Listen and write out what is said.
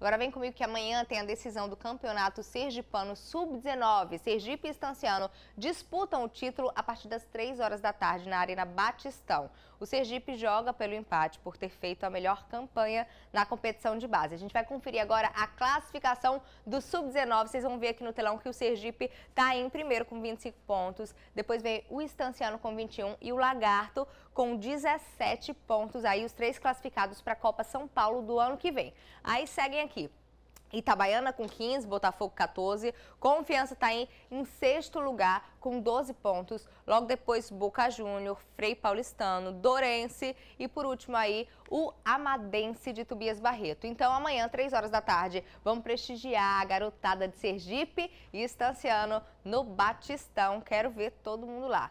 Agora vem comigo que amanhã tem a decisão do Campeonato Sergipano Sub-19. Sergipe e Estanciano disputam o título a partir das 3 horas da tarde na Arena Batistão o Sergipe joga pelo empate por ter feito a melhor campanha na competição de base. A gente vai conferir agora a classificação do Sub-19. Vocês vão ver aqui no telão que o Sergipe está em primeiro com 25 pontos, depois vem o Estanciano com 21 e o Lagarto com 17 pontos, aí os três classificados para a Copa São Paulo do ano que vem. Aí seguem aqui Itabaiana com 15, Botafogo 14, Confiança está em, em sexto lugar com 12 pontos. Logo depois, Boca Júnior, Frei Paulistano, Dorense e por último aí o Amadense de Tobias Barreto. Então amanhã, 3 horas da tarde, vamos prestigiar a garotada de Sergipe e Estanciano no Batistão. Quero ver todo mundo lá.